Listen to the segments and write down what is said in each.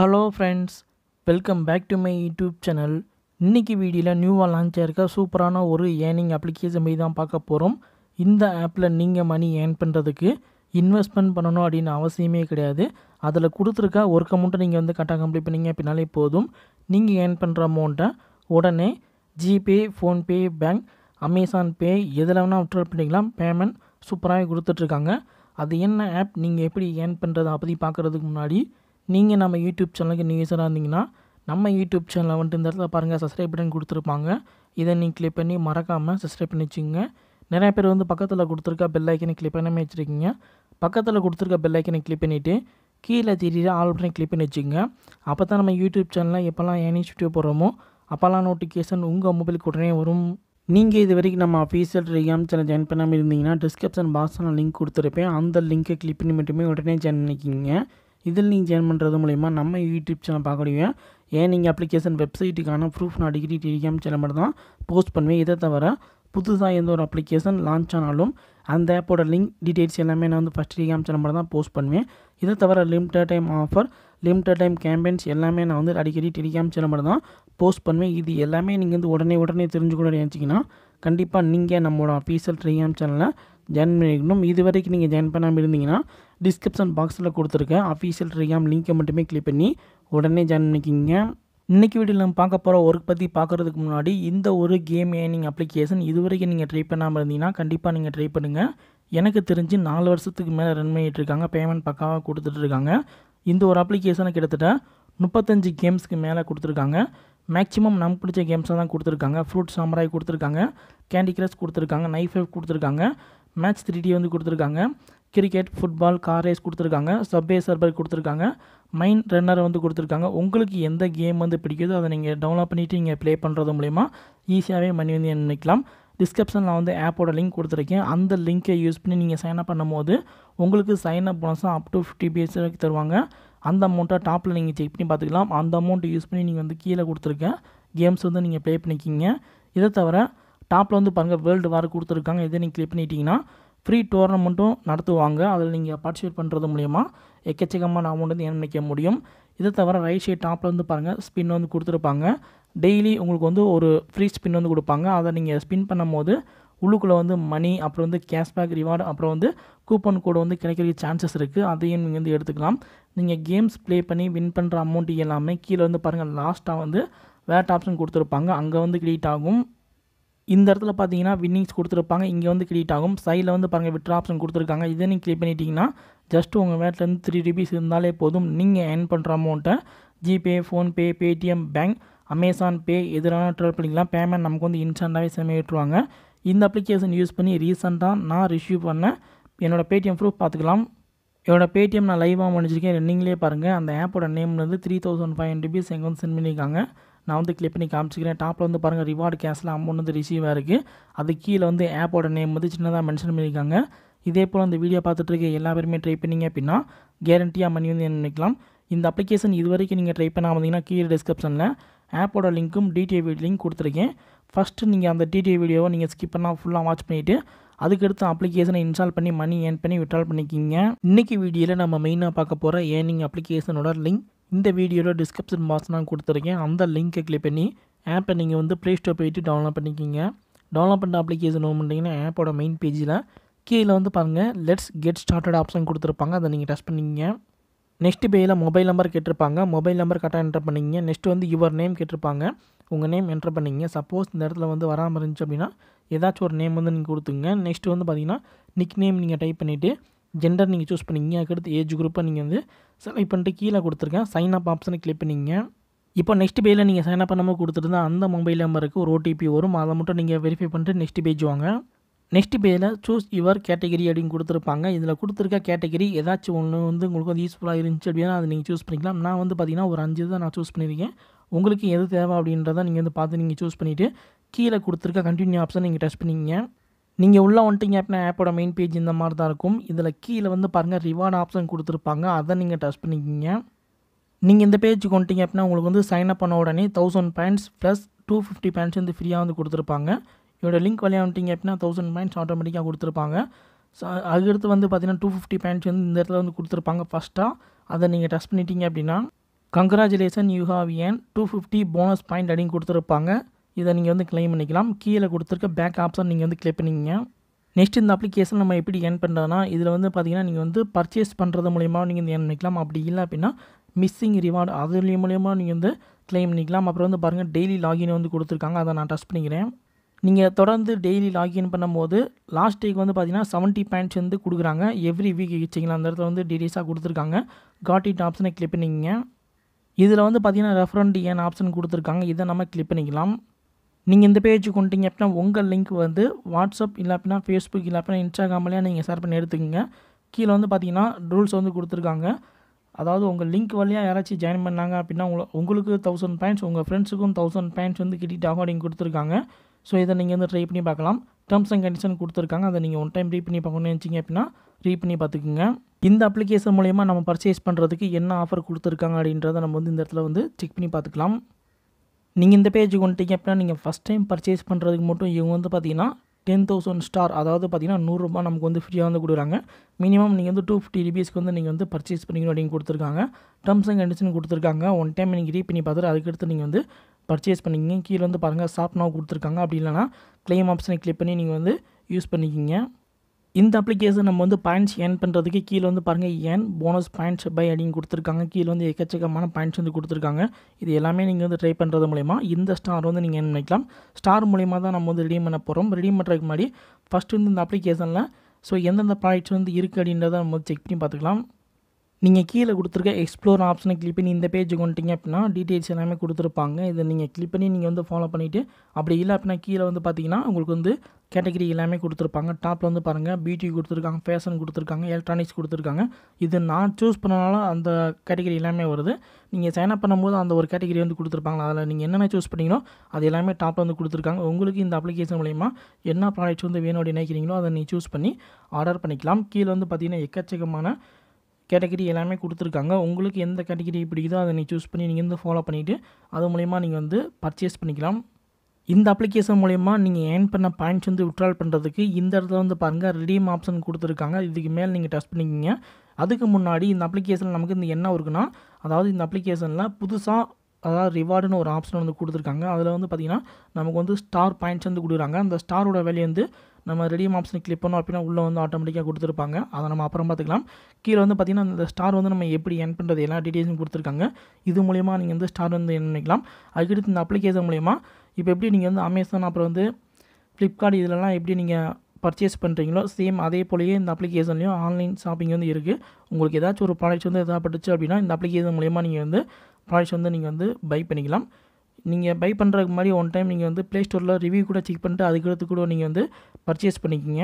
hello friends welcome back to my YouTube channel இன்றைக்கி வீடியோவில் நியூவாக லான்ச் ஆகிருக்க சூப்பரான ஒரு ஏர்னிங் அப்ளிகேஷன் போய் தான் பார்க்க போகிறோம் இந்த ஆப்பில் நீங்கள் மணி ஏர்ன் பண்ணுறதுக்கு இன்வெஸ்ட்மெண்ட் பண்ணணும் அப்படின்னு அவசியமே கிடையாது அதில் கொடுத்துருக்கா ஒர்க் அமௌண்ட்டை நீங்கள் வந்து கரெக்டாக கம்ப்ளீட் பண்ணிங்க அப்படின்னாலே போதும் நீங்கள் ஏர்ன் பண்ணுற அமௌண்ட்டை உடனே GPay PhonePe bank Amazon Pay எதில் வேணால் விட்ரல் பண்ணிக்கலாம் பேமெண்ட் சூப்பராகவே கொடுத்துட்ருக்காங்க அது என்ன ஆப் நீங்கள் எப்படி ஏர்ன் பண்ணுறது அப்படி பார்க்குறதுக்கு முன்னாடி நீங்கள் நம்ம யூடியூப் சேனலுக்கு நியூஸராக இருந்தீங்கன்னா நம்ம யூடியூப் சேனலில் வந்துட்டு இந்த இடத்துல பாருங்கள் சப்ஸ்கிரைப் பட்டன் கொடுத்துருப்பாங்க இதை நீங்கள் கிளிக் பண்ணி மறக்காமல் சப்ஸ்கிரைப் பண்ணி வச்சுக்கோங்க நிறைய பேர் வந்து பக்கத்தில் கொடுத்துருக்க பெல் ஐக்கனை கிளிக் பண்ணாமல் வச்சுருக்கீங்க பக்கத்தில் கொடுத்துருக்க பெல் ஐக்கனை கிளிக் பண்ணிவிட்டு கீழே தெரியுற ஆல் பண்ணி கிளிக் பண்ணி வச்சுக்கோங்க அப்போ தான் நம்ம யூடியூப் சேனலில் எப்போல்லாம் ஏனி வீடியோ போடுறோமோ அப்போல்லாம் நோட்டிஃபிகேஷன் உங்கள் மொபைலுக்கு உடனே வரும் நீங்கள் இது வரைக்கும் நம்ம அஃபீஷியல் ரிகாம் சேனல் ஜாயின் பண்ணாமல் இருந்தீங்கன்னா டிஸ்கிரிப்ஷன் பாக்ஸில் நான் லிங்க் கொடுத்துருப்பேன் அந்த லிங்கை கிளிக் பண்ணி மட்டுமே உடனே ஜாயின் பண்ணிக்கிங்க இதில் நீங்கள் ஜாயின் பண்ணுறது மூலிமா நம்ம யூடியூப் சேனல் முடியும் ஏன் நீங்கள் அப்ளிகேஷன் வெப்சைட்டுக்கான ப்ரூஃப் நான் டிகிரி டெலிகிராம் சேனல் மட்டும் தான் போஸ்ட் பண்ணுவேன் இதை தவிர புதுசாக எந்த ஒரு அப்ளிகேஷன் லான்ச் ஆனாலும் அந்த ஆப்போட லிங்க் டீட்டெயில்ஸ் எல்லாமே நான் வந்து ஃபஸ்ட் டிகாம் சேனல் மட்டும் தான் போஸ்ட் பண்ணுவேன் இதை தவிர limited time offer limited time campaigns எல்லாமே நான் வந்து அடிக்கடி டெலிகாம் சேனல் மட்டும் தான் போஸ்ட் பண்ணுவேன் இது எல்லாமே நீங்கள் வந்து உடனே உடனே தெரிஞ்சுக்கணும் நினச்சிங்கன்னா கண்டிப்பாக நீங்கள் நம்மளோட அஃபீஷியல் டெலிகாம் சேனலில் ஜாயின் பண்ணிக்கணும் இது வரைக்கும் நீங்கள் ஜாயின் பண்ணாமல் இருந்தீங்கன்னா டிஸ்கிரிப்ஷன் பாக்ஸில் கொடுத்துருக்கேன் அஃபீஷியல் ரீகாம் லிங்க்கை மட்டுமே கிளிக் பண்ணி உடனே ஜாயின் பண்ணிக்கிங்க இன்றைக்கி வீடியோ நம்ம பார்க்க போகிற ஒர்க் பற்றி பார்க்குறதுக்கு முன்னாடி இந்த ஒரு கேம் ஏனிங் அப்ளிகேஷன் இதுவரைக்கும் நீங்கள் ட்ரை பண்ணாமல் இருந்தீங்கன்னா கண்டிப்பாக நீங்கள் ட்ரை பண்ணுங்கள் எனக்கு தெரிஞ்சு நாலு வருஷத்துக்கு மேலே ரன் பண்ணிகிட்ருக்காங்க பேமெண்ட் பக்காவாக கொடுத்துட்ருக்காங்க இந்த ஒரு அப்ளிகேஷனை கிட்டத்தட்ட முப்பத்தஞ்சு கேம்ஸ்க்கு மேலே கொடுத்துருக்காங்க மேக்ஸிமம் நம்ம பிடிச்ச கேம்ஸாக தான் கொடுத்துருக்காங்க ஃப்ரூட் சாம்பராய் கொடுத்துருக்காங்க கேண்டி கிரஷ் கொடுத்துருக்காங்க நைஃப் ஃபைவ் கொடுத்துருக்காங்க மேட்ச் த்ரீ டி வந்து கொடுத்துருக்காங்க கிரிக்கெட் ஃபுட்பால் கார் ரேஸ் கொடுத்துருக்காங்க சப்வே சர்வர் கொடுத்துருக்காங்க மைண்ட் ரன்னர் வந்து கொடுத்துருக்காங்க உங்களுக்கு எந்த கேம் வந்து பிடிக்குதோ அதை நீங்கள் டவுன்லோட் பண்ணிவிட்டு நீங்கள் ப்ளே பண்ணுறது மூலிமா ஈஸியாகவே மணி வந்து நினைக்கலாம் டிஸ்கிரிப்ஷனில் வந்து ஆப்போட லிங்க் கொடுத்துருக்கேன் அந்த லிங்க்கை யூஸ் பண்ணி நீங்கள் அப் பண்ணும்போது உங்களுக்கு சைன் அப் போனஸாக அப் டு ஃபிஃப்டி பேஸ் வரைக்கும் தருவாங்க அந்த அமௌண்ட்டை டாப்பில் நீங்கள் செக் பண்ணி பார்த்துக்கலாம் அந்த அமௌண்ட்டை யூஸ் பண்ணி நீங்கள் வந்து கீழே கொடுத்துருக்க கேம்ஸ் வந்து நீங்கள் ப்ளே பண்ணிக்கிங்க இதை தவிர டாப்பில் வந்து பாருங்கள் வேர்ல்டு வார் கொடுத்துருக்காங்க இதை நீங்கள் கிளிக் பண்ணிட்டீங்கன்னா ஃப்ரீ டோர்னமெண்ட்டும் நடத்துவாங்க அதில் நீங்கள் பார்ட்டிசிபேட் பண்ணுறது மூலிமா எக்கச்சக்கமான அமௌண்ட் வந்து நினைக்க முடியும் இதை தவிர ரைட் சைட் டாப்பில் வந்து பாருங்கள் ஸ்பின் வந்து கொடுத்துருப்பாங்க டெய்லி உங்களுக்கு வந்து ஒரு ஃப்ரீ ஸ்பின் வந்து கொடுப்பாங்க அதை நீங்கள் ஸ்பின் பண்ணும் போது உள்ளுக்குள்ளே வந்து மணி அப்புறம் வந்து கேஷ்பேக் ரிவார்டு அப்புறம் வந்து கூப்பன் கோடு வந்து கிடைக்கிற சான்சஸ் இருக்குது அதையும் நீங்கள் வந்து எடுத்துக்கலாம் நீங்கள் கேம்ஸ் ப்ளே பண்ணி வின் பண்ணுற அமௌண்ட் எல்லாமே கீழே வந்து பாருங்கள் லாஸ்ட்டாக வந்து வேட் ஆப்ஷன் கொடுத்துருப்பாங்க அங்கே வந்து கிரியேட் ஆகும் இந்த இடத்துல பார்த்தீங்கன்னா வின்னிங்ஸ் கொடுத்துருப்பாங்க இங்கே வந்து கிரியேட் ஆகும் சைடில் வந்து பாருங்கள் விட்ரு ஆப்ஷன் கொடுத்துருக்காங்க இதை நீங்கள் கிளிக் பண்ணிட்டீங்கன்னா ஜஸ்ட் உங்கள் வேட்லேருந்து த்ரீ ருபீஸ் இருந்தாலே போதும் நீங்கள் ஏர்ன் பண்ணுற அமௌண்ட்டை GPay PhonePe Paytm bank Amazon Pay எதிரான ட்ரெல் பண்ணிக்கலாம் பேமெண்ட் நமக்கு வந்து இன்ஸ்டண்ட்டாகவே செமையிட்டுருவாங்க இந்த அப்ளிகேஷன் யூஸ் பண்ணி ரீசெண்டாக நான் ரிசீவ் பண்ண என்னோடய பேடிஎம் ப்ரூஃப் பார்த்துக்கலாம் என்னோடய பேடிஎம் நான் லைவாக முடிஞ்சிருக்கேன் நீங்களே பாருங்கள் அந்த ஆப்போட நேம்லேருந்து three thousand five hundred rupees எங்கே வந்து சென்ட் பண்ணியிருக்காங்க நான் வந்து கிளிக் பண்ணி காமிச்சிக்கிறேன் டாப்பில் வந்து பாருங்கள் ரிவார்டு கேஷில் அமௌண்ட் வந்து ரிசீவாக இருக்குது அது கீழே வந்து ஆப்போட நேம் வந்து சின்னதாக மென்ஷன் பண்ணியிருக்காங்க இதே போல் அந்த வீடியோ பார்த்துட்டு இருக்க எல்லா பேருமே ட்ரை பண்ணிங்க அப்படின்னா கேரண்டியாக மணி வந்து நினைக்கலாம் இந்த அப்ளிகேஷன் இது வரைக்கும் நீங்கள் ட்ரை பண்ணால் வந்தீங்கன்னா கீழே டிஸ்கிரிப்ஷனில் ஆப்போட லிங்க்கும் டிடிஏ லிங்க் கொடுத்துருக்கேன் ஃபஸ்ட்டு நீங்கள் அந்த டிடிஏ வீடியோவை நீங்கள் ஸ்கிப் பண்ணால் ஃபுல்லாக வாட்ச் பண்ணிவிட்டு அதுக்கடுத்து அப்ளிகேஷனை இன்ஸ்டால் பண்ணி மணி ஏர்ன் பண்ணி விட்ரால் பண்ணிக்கிங்க இன்றைக்கி வீடியோவில் நம்ம மெயினாக பார்க்க போகிற ஏர்னிங் அப்ளிகேஷனோட லிங்க் இந்த வீடியோவில் டிஸ்கிரிப்ஷன் பாக்ஸ் நான் கொடுத்துருக்கேன் அந்த லிங்க்கை கிளிக் பண்ணி ஆப்பை நீங்கள் வந்து ப்ளே ஸ்டோர் போயிட்டு டவுன்லோட் பண்ணிக்கிங்க டவுன்லோட் பண்ண அப்ளிகேஷன் ஓப்பன் பண்ணிங்கன்னா ஆப்போட மெயின் பேஜில் கீழே வந்து பாருங்கள் லெட்ஸ் கெட் ஸ்டார்டட் ஆப்ஷன் கொடுத்துருப்பாங்க அதை நீங்கள் டச் பண்ணிக்கிங்க நெக்ஸ்ட் பேயில் மொபைல் நம்பர் கேட்டிருப்பாங்க மொபைல் நம்பர் கரெக்டாக என்ட்ரு பண்ணிங்க நெக்ஸ்ட் வந்து யுவர் நேம் கேட்டிருப்பாங்க உங்கள் நேம் என்ட்ரு பண்ணிங்க சப்போஸ் இந்த இடத்துல வந்து வராமல் இருந்துச்சு அப்படின்னா ஏதாச்சும் ஒரு நேம் வந்து நீங்கள் கொடுத்துங்க நெக்ஸ்ட்டு வந்து பார்த்தீங்கன்னா நிக் நேம் நீங்கள் டைப் பண்ணிவிட்டு ஜெண்டர் நீங்கள் சூஸ் பண்ணிங்க அடுத்து ஏஜ் குரூப்பை நீங்கள் வந்து செலக்ட் பண்ணிட்டு கீழே கொடுத்துருக்கேன் சைன் அப் ஆப்ஷனை கிளிக் பண்ணிங்க இப்போ நெக்ஸ்ட் பேஜில் நீங்கள் சைன் அப் பண்ணாமல் கொடுத்துருந்தா அந்த மொபைல் நம்பருக்கு ஒரு ஓடிபி வரும் அதை மட்டும் நீங்கள் வெரிஃபை பண்ணிட்டு நெக்ஸ்ட் பேஜ் வாங்க நெக்ஸ்ட் பேஜில் சூஸ் யுவர் கேட்டகிரி அப்படின்னு கொடுத்துருப்பாங்க இதில் கொடுத்துருக்க கேட்டகிரி ஏதாச்சும் ஒன்று வந்து உங்களுக்கு வந்து யூஸ்ஃபுல்லாக இருந்துச்சு அப்படின்னா அதை நீங்கள் சூஸ் பண்ணிக்கலாம் நான் வந்து பார்த்திங்கன்னா ஒரு அஞ்சு தான் நான் சூஸ் பண்ணியிருக்கேன் உங்களுக்கு எது தேவை அப்படின்றத நீங்கள் வந்து பார்த்து நீங்கள் சூஸ் பண்ணிவிட்டு கீழே கொடுத்துருக்க கண்டினியூ ஆப்ஷன் நீங்கள் டச் பண்ணிங்க நீங்கள் உள்ளே வந்துட்டிங்க அப்படின்னா ஆப்போட மெயின் பேஜ் இந்த மாதிரி தான் இருக்கும் இதில் கீழே வந்து பாருங்கள் ரிவார்டு ஆப்ஷன் கொடுத்துருப்பாங்க அதை நீங்கள் டச் பண்ணிக்கிங்க நீங்கள் இந்த பேஜுக்கு கொண்டுட்டிங்க அப்படின்னா உங்களுக்கு வந்து சைன் அப் பண்ண உடனே thousand points plus two fifty points வந்து ஃப்ரீயாக வந்து கொடுத்துருப்பாங்க இதோட லிங்க் வழியாக வந்துட்டிங்க அப்படின்னா தௌசண்ட் பாயிண்ட்ஸ் ஆட்டோமேட்டிக்காக கொடுத்துருப்பாங்க ஸோ அதுக்கடுத்து வந்து பார்த்தீங்கன்னா டூ ஃபிஃப்டி பாயிண்ட்ஸ் வந்து இந்த இடத்துல வந்து கொடுத்துருப்பாங்க ஃபஸ்ட்டாக அதை நீங்கள் டச் பண்ணிட்டீங்க அப்படின்னா கங்க்ராச்சுலேஷன் யூ ஹாவ் ஏன் டூ ஃபிஃப்டி போனஸ் பாயிண்ட் அப்படின்னு கொடுத்துருப்பாங்க இதை நீங்கள் வந்து கிளைம் பண்ணிக்கலாம் கீழே கொடுத்துருக்க பேக் ஆப்ஷன் நீங்கள் வந்து கிளிக் பண்ணிக்கங்க நெக்ஸ்ட் இந்த அப்ளிகேஷன் நம்ம எப்படி ஏர்ன் பண்ணுறதுனா இதில் வந்து பார்த்திங்கன்னா நீங்கள் வந்து பர்ச்சேஸ் பண்ணுறது மூலிமா நீங்கள் வந்து ஏர்ன் பண்ணிக்கலாம் அப்படி இல்லை அப்படின்னா மிஸ்ஸிங் ரிவார்டு அது மூலயமா நீங்கள் வந்து கிளைம் பண்ணிக்கலாம் அப்புறம் வந்து பாருங்கள் டெய்லி லாகின் வந்து கொடுத்துருக்காங்க அதை நான் டச் பண்ணிக்கிறேன் நீங்கள் தொடர்ந்து டெய்லி லாகின் பண்ணும்போது லாஸ்ட் வீக் வந்து பார்த்திங்கன்னா செவன்ட்டி பாயிண்ட்ஸ் வந்து கொடுக்குறாங்க எவ்ரி வீக் வச்சிங்களா அந்த இடத்துல வந்து டீடைல்ஸாக கொடுத்துருக்காங்க காட் இட் ஆப்ஷனை கிளிக் பண்ணிக்கங்க இதில் வந்து பார்த்திங்கன்னா ரெஃபரண்ட் ஏன் ஆப்ஷன் கொடுத்துருக்காங்க இதை நம்ம கிளிக் பண்ணிக்கலாம் நீங்கள் இந்த பேஜுக்கு கொண்டுட்டீங்க அப்படின்னா உங்கள் லிங்க் வந்து வாட்ஸ்அப் இல்லை அப்படின்னா ஃபேஸ்புக் இல்லை அப்படின்னா இன்ஸ்டாகிராம்லேயே நீங்கள் ஷேர் பண்ணி எடுத்துக்கோங்க கீழே வந்து பார்த்தீங்கன்னா ரூல்ஸ் வந்து கொடுத்துருக்காங்க அதாவது உங்கள் லிங்க் வழியாக யாராச்சும் ஜாயின் பண்ணாங்க அப்படின்னா உங்களை உங்களுக்கு தௌசண்ட் பாயிண்ட்ஸ் உங்கள் ஃப்ரெண்ட்ஸுக்கும் தௌசண்ட் பாயிண்ட்ஸ் வந்து ஆகும் நீங்கள் கொடுத்துருக்காங்க ஸோ இதை நீங்கள் வந்து ட்ரை பண்ணி பார்க்கலாம் டேர்ம்ஸ் அண்ட் கண்டிஷன் கொடுத்துருக்காங்க அதை நீங்கள் ஒன் டைம் ரீட் பண்ணி பார்க்கணும்னு வச்சிங்க அப்படின்னா ரீட் பண்ணி பார்த்துக்குங்க இந்த அப்ளிகேஷன் மூலயமா நம்ம பர்ச்சேஸ் பண்ணுறதுக்கு என்ன ஆஃபர் கொடுத்துருக்காங்க அப்படின்றத நம்ம வந்து இந்த இடத்துல வந்து செக் பண்ணி பார்த்துக்கலாம் நீங்கள் இந்த பேஜுக்கு வந்துட்டீங்க அப்படின்னா நீங்கள் ஃபஸ்ட் டைம் பர்ச்சேஸ் பண்ணுறதுக்கு மட்டும் இவங்க வந்து பார்த்தீங்கன்னா டென் தௌசண்ட் ஸ்டார் அதாவது பார்த்தீங்கன்னா நூறுரூபா நமக்கு வந்து ஃப்ரீயாக வந்து கொடுக்குறாங்க மினிமம் நீங்கள் வந்து டூ ஃபிஃப்டி ருபீஸ்க்கு வந்து நீங்கள் வந்து பர்ச்சேஸ் பண்ணிக்கணும் அப்படின்னு கொடுத்துருக்காங்க டர்ம்ஸ் அண்ட் கண்டிஷன் கொடுத்துருக்காங்க ஒன் டைம் நீங்கள் ரீ பண்ணி பார்த்துட்டு அதுக்கடுத்து நீங்கள் வந்து பர்ச்சேஸ் பண்ணிக்கிங்க கீழே வந்து பாருங்கள் ஷாப் கொடுத்துருக்காங்க அப்படி இல்லைனா கிளைம் ஆப்ஷனை கிளிக் பண்ணி நீங்கள் வந்து யூஸ் பண்ணிக்கிங்க இந்த அப்ளிகேஷன் நம்ம வந்து பாயிண்ட்ஸ் ஏர்ன் பண்ணுறதுக்கு கீழே வந்து பாருங்கள் ஏன் போனஸ் பாயிண்ட்ஸ் பை அப்படின்னு கொடுத்துருக்காங்க கீழே வந்து எக்கச்சக்கமான பாயிண்ட்ஸ் வந்து கொடுத்துருக்காங்க இது எல்லாமே நீங்கள் வந்து ட்ரை பண்ணுறது மூலிமா இந்த ஸ்டார் வந்து நீங்கள் ஏர்ன் பண்ணிக்கலாம் ஸ்டார் மூலிமா தான் நம்ம வந்து ரிடீம் பண்ண போகிறோம் ரிடீம் பண்ணுறதுக்கு முன்னாடி ஃபஸ்ட்டு வந்து இந்த அப்ளிகேஷனில் ஸோ எந்தெந்த ப்ராடக்ட்ஸ் வந்து இருக்குது அப்படின்றத நம்ம வந்து செக் பண்ணி பார்த்துக்கலாம் நீங்கள் கீழே கொடுத்துருக்க எக்ஸ்ப்ளோர் ஆப்ஷனை கிளிக் பண்ணி இந்த பேஜுக்கு வந்துட்டிங்க அப்படின்னா டீட்டெயில்ஸ் எல்லாமே கொடுத்துருப்பாங்க இதை நீங்கள் கிளிக் பண்ணி நீங்கள் வந்து ஃபாலோ பண்ணிவிட்டு அப்படி இல்லை அப்படின்னா கீழே வந்து பார்த்தீங்கன்னா உங்களுக்கு வந்து கேட்டகரி எல்லாமே கொடுத்துருப்பாங்க டாப்பில் வந்து பாருங்கள் பியூட்டி கொடுத்துருக்காங்க ஃபேஷன் கொடுத்துருக்காங்க எலக்ட்ரானிக்ஸ் கொடுத்துருக்காங்க இது நான் சூஸ் பண்ணனால அந்த கேட்டகரி எல்லாமே வருது நீங்கள் சைன் அப் பண்ணும்போது அந்த ஒரு கேட்டகரி வந்து கொடுத்துருப்பாங்க அதில் நீங்கள் என்னென்ன சூஸ் பண்ணீங்களோ அது எல்லாமே டாப்பில் வந்து கொடுத்துருக்காங்க உங்களுக்கு இந்த அப்ளிகேஷன் மூலயமா என்ன ப்ராடக்ட்ஸ் வந்து வேணும் நினைக்கிறீங்களோ அதை நீங்கள் சூஸ் பண்ணி ஆர்டர் பண்ணிக்கலாம் கீழே வந்து பார்த்திங்கன்னா எக்கச்சக்கமான கேட்டகிரி எல்லாமே கொடுத்துருக்காங்க உங்களுக்கு எந்த கேட்டகிரி பிடிக்குதோ அதை நீங்கள் சூஸ் பண்ணி நீங்கள் வந்து ஃபாலோ பண்ணிவிட்டு அது மூலிமா நீங்கள் வந்து பர்ச்சேஸ் பண்ணிக்கலாம் இந்த அப்ளிகேஷன் மூலயமா நீங்கள் ஏர்ன் பண்ண பாயிண்ட்ஸ் வந்து விட்ரால் பண்ணுறதுக்கு இந்த இடத்துல வந்து பாருங்கள் ரிடீம் ஆப்ஷன் கொடுத்துருக்காங்க இதுக்கு மேலே நீங்கள் டெஸ்ட் பண்ணிக்கிங்க அதுக்கு முன்னாடி இந்த அப்ளிகேஷனில் நமக்கு இந்த என்ன இருக்குன்னா அதாவது இந்த அப்ளிகேஷனில் புதுசாக அதாவது ரிவார்டுன்னு ஒரு ஆப்ஷன் வந்து கொடுத்துருக்காங்க அதில் வந்து பார்த்திங்கன்னா நமக்கு வந்து ஸ்டார் பாயிண்ட்ஸ் வந்து கொடுக்குறாங்க அந்த ஸ்டாரோட வேலையை வந்து நம்ம ரெடியூம் ஆப்ஷன் கிளிக் பண்ணோம் அப்படின்னா உள்ளே வந்து ஆட்டோமேட்டிக்காக கொடுத்துருப்பாங்க அதை நம்ம அப்புறம் பார்த்துக்கலாம் கீழே வந்து பார்த்திங்கன்னா அந்த ஸ்டார் வந்து நம்ம எப்படி என் பண்ணுறது எல்லா டீடெயில்ஸும் கொடுத்துருக்காங்க இது மூலிமா நீங்கள் வந்து ஸ்டார் வந்து என் பண்ணிக்கலாம் அதுக்கடுத்து இந்த அப்ளிகேஷன் மூலிமா இப்போ எப்படி நீங்கள் வந்து அமேசான் அப்புறம் வந்து ஃப்ளிப்கார்ட் இதிலலாம் எப்படி நீங்கள் பர்ச்சேஸ் பண்ணுறீங்களோ சேம் அதே போலயே இந்த அப்ளிகேஷன்லேயும் ஆன்லைன் ஷாப்பிங் வந்து இருக்குது உங்களுக்கு ஏதாச்சும் ஒரு ப்ராடக்ட்ஸ் வந்து எதாவது பட்டுச்சு அப்படின்னா இந்த அப்ளிகேஷன் மூலிமா நீங்கள் வந்து ப்ராடக்ட்ஸ் வந்து நீங்கள் வந்து பை பண்ணிக்கலாம் நீங்கள் பை பண்ணுறதுக்கு முன்னாடி ஒன் டைம் நீங்கள் வந்து ப்ளே ஸ்டோரில் ரிவ்யூ கூட செக் பண்ணிட்டு அதுக்கடுத்து கூட நீங்கள் வந்து பர்ச்சேஸ் பண்ணிக்கிங்க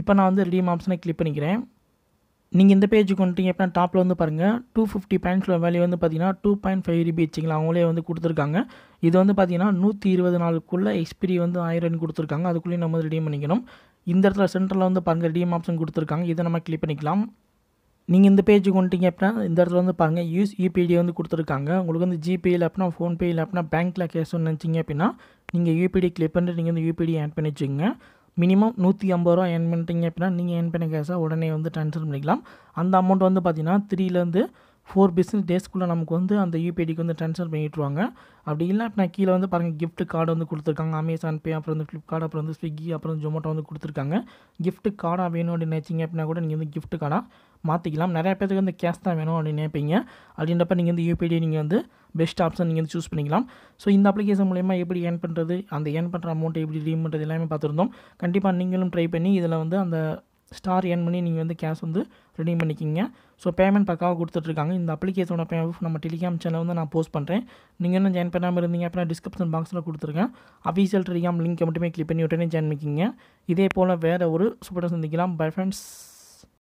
இப்போ நான் வந்து ரெடியம் ஆப்ஷனை கிளிக் பண்ணிக்கிறேன் நீங்கள் இந்த பேஜுக்கு வந்துட்டீங்க அப்படின்னா டாப்பில் வந்து பாருங்கள் டூ ஃபிஃப்டி பாயிண்ட்ஸில் வேலையை வந்து பார்த்தீங்கன்னா டூ பாயிண்ட் ஃபைவ் ரிபி வச்சிங்களா அவங்களே வந்து கொடுத்துருக்காங்க இது வந்து பார்த்தீங்கன்னா நூற்றி இருபது நாளுக்குள்ளே எக்ஸ்பிரி வந்து ஆயிரம் கொடுத்துருக்காங்க அதுக்குள்ளேயும் நம்ம ரெடியம் பண்ணிக்கணும் இந்த இடத்துல சென்டரில் வந்து பாருங்கள் ரெடியம் ஆப்ஷன் கொடுத்துருக்காங்க இதை நம்ம கிளிக் பண்ணிக்கலாம் நீங்கள் இந்த பேஜுக்கு வந்துட்டீங்க அப்படின்னா இந்த இடத்துல வந்து பாருங்கள் யூஸ் யூபிடி e வந்து கொடுத்துருக்காங்க உங்களுக்கு வந்து ஜிபே இல்லை அப்படின்னா ஃபோன்பே இல்லை அப்படின்னா பேங்க்கில் கேஷ் நினச்சிங்க அப்படின்னா நீங்கள் யூபிடி கிளிக் பண்ணிட்டு நீங்கள் வந்து யூபிடி e ஆட் பண்ணி வச்சுக்கோங்க மினிமம் நூற்றி ஐம்பது ரூபா ஏன் பண்ணிட்டீங்க அப்படின்னா நீங்கள் ஏன் பண்ண கேஷாக உடனே வந்து ட்ரான்ஸ்ஃபர் பண்ணிக்கலாம் அந்த அமௌண்ட் வந்து பார்த்தீங்கன்னா த்ரீலேருந்து ஃபோர் பிஸ்னஸ் டேஸ்க்குள்ளே நமக்கு வந்து அந்த யூபிஐடிக்கு வந்து ட்ரான்ஸ்ஃபர் பண்ணி விட்ருவாங்க அப்படி நான் கீழே வந்து பாருங்கள் கிஃப்ட் கார்டு வந்து கொடுத்துருக்காங்க அமேசான் பே அப்புறம் வந்து ஃப்ளிப்கார்ட் அப்புறம் வந்து ஸ்விக்கி அப்புறம் ஜொமேட்டோ வந்து கொடுத்துருக்காங்க கிஃப்ட் கார்டாக வேணும் அப்படின்னு நினச்சிங்க அப்படின்னா கூட நீங்கள் வந்து கிஃப்ட் கார்டாக மாற்றிக்கலாம் நிறையா பேருக்கு வந்து கேஷ் தான் வேணும் அப்படின்னு நினைப்பீங்க அப்படின்றப்ப நீங்கள் வந்து யூபிஐடி நீங்கள் வந்து பெஸ்ட் ஆப்ஷன் நீங்கள் வந்து சூஸ் பண்ணிக்கலாம் ஸோ இந்த அப்ளிகேஷன் மூலயமா எப்படி ஏர்ன் பண்ணுறது அந்த ஏர்ன் பண்ணுற அமௌண்ட்டை எப்படி ரீம் பண்ணுறது எல்லாமே பார்த்துருந்தோம் கண்டிப்பாக நீங்களும் ட்ரை பண்ணி இதில் வந்து அந்த ஸ்டார் என் பண்ணி நீங்கள் வந்து கேஷ் வந்து ரெடீம் பண்ணிக்கிங்க ஸோ பேமெண்ட் பக்காவாக கொடுத்துட்ருக்காங்க இந்த அப்ளிகேஷனோட பே நம்ம டெலிகிராம் சேனல் வந்து நான் போஸ்ட் பண்ணுறேன் நீங்கள் என்ன ஜாயின் பண்ணாமல் இருந்தீங்க அப்படின்னா டிஸ்கிரிப்ஷன் பாக்ஸில் கொடுத்துருக்கேன் அஃபீஷியல் டெலிகிராம் லிங்க்கை மட்டுமே கிளிக் பண்ணி உடனே ஜாயின் பண்ணிக்கிங்க இதே போல் வேறு ஒரு சூப்பராக சந்திக்கலாம் பை ஃப்ரெண்ட்ஸ்